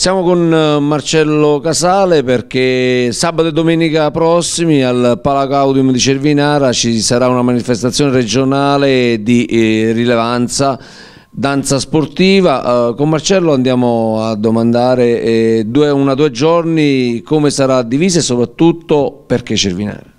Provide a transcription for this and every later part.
Siamo con eh, Marcello Casale perché sabato e domenica prossimi al Palacaudium di Cervinara ci sarà una manifestazione regionale di eh, rilevanza danza sportiva. Eh, con Marcello andiamo a domandare una o due giorni come sarà divisa e soprattutto perché Cervinara.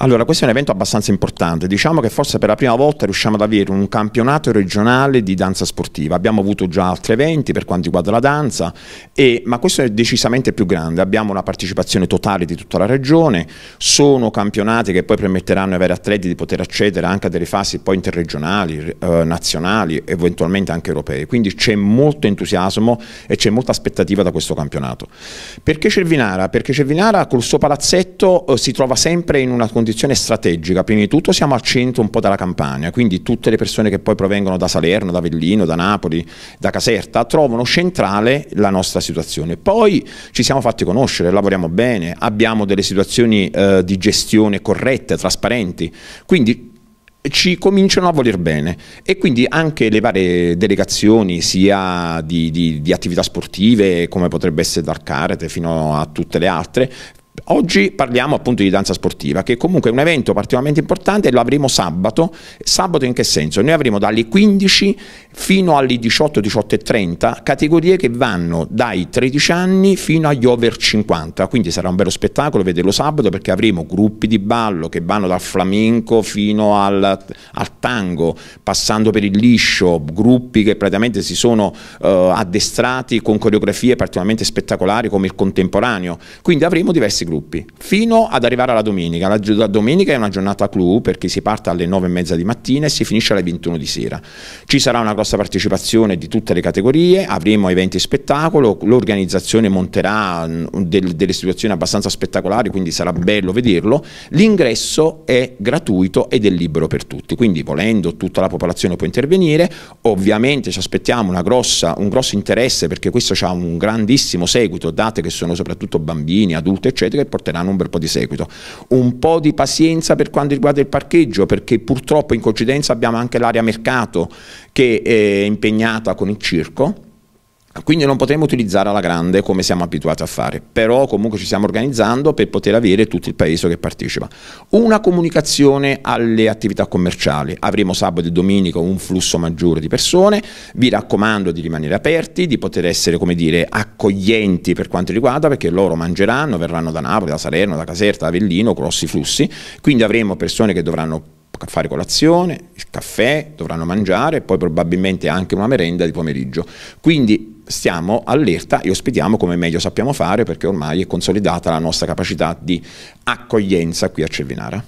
Allora, questo è un evento abbastanza importante, diciamo che forse per la prima volta riusciamo ad avere un campionato regionale di danza sportiva, abbiamo avuto già altri eventi per quanto riguarda la danza, e, ma questo è decisamente più grande, abbiamo una partecipazione totale di tutta la regione, sono campionati che poi permetteranno ai veri atleti di poter accedere anche a delle fasi poi interregionali, eh, nazionali, eventualmente anche europee, quindi c'è molto entusiasmo e c'è molta aspettativa da questo campionato. Perché Cervinara? Perché Cervinara col suo palazzetto eh, si trova sempre in una condizione condizione strategica, prima di tutto siamo al centro un po' della campagna, quindi tutte le persone che poi provengono da Salerno, da Avellino, da Napoli, da Caserta, trovano centrale la nostra situazione. Poi ci siamo fatti conoscere, lavoriamo bene, abbiamo delle situazioni eh, di gestione corrette, trasparenti, quindi ci cominciano a voler bene e quindi anche le varie delegazioni sia di, di, di attività sportive come potrebbe essere dal Carete fino a tutte le altre Oggi parliamo appunto di danza sportiva, che comunque è un evento particolarmente importante e lo avremo sabato. Sabato in che senso? Noi avremo dalle 15 fino alle 18, 18 categorie che vanno dai 13 anni fino agli over 50, quindi sarà un bello spettacolo vederlo sabato perché avremo gruppi di ballo che vanno dal flamenco fino al, al tango, passando per il liscio, gruppi che praticamente si sono eh, addestrati con coreografie particolarmente spettacolari come il contemporaneo, quindi avremo diversi gruppi, fino ad arrivare alla domenica. La, domenica è una giornata clou perché si parte alle 9 e mezza di mattina e si finisce alle 21 di sera. Ci sarà una grossa partecipazione di tutte le categorie, avremo eventi e spettacolo, l'organizzazione monterà mm, del, delle situazioni abbastanza spettacolari, quindi sarà bello vederlo. L'ingresso è gratuito ed è libero per tutti, quindi volendo tutta la popolazione può intervenire, ovviamente ci aspettiamo grossa, un grosso interesse perché questo ha un grandissimo seguito, date che sono soprattutto bambini, adulti eccetera, e porteranno un bel po' di seguito. Un po' di pazienza per quanto riguarda il parcheggio, perché purtroppo in coincidenza abbiamo anche l'area mercato che è impegnata con il circo quindi non potremo utilizzare alla grande come siamo abituati a fare, però comunque ci stiamo organizzando per poter avere tutto il paese che partecipa. Una comunicazione alle attività commerciali, avremo sabato e domenica un flusso maggiore di persone, vi raccomando di rimanere aperti, di poter essere come dire accoglienti per quanto riguarda perché loro mangeranno, verranno da Napoli, da Salerno, da Caserta, da Avellino, grossi flussi, quindi avremo persone che dovranno fare colazione, il caffè, dovranno mangiare e poi probabilmente anche una merenda di pomeriggio. Quindi stiamo allerta e ospitiamo come meglio sappiamo fare perché ormai è consolidata la nostra capacità di accoglienza qui a Cervinara.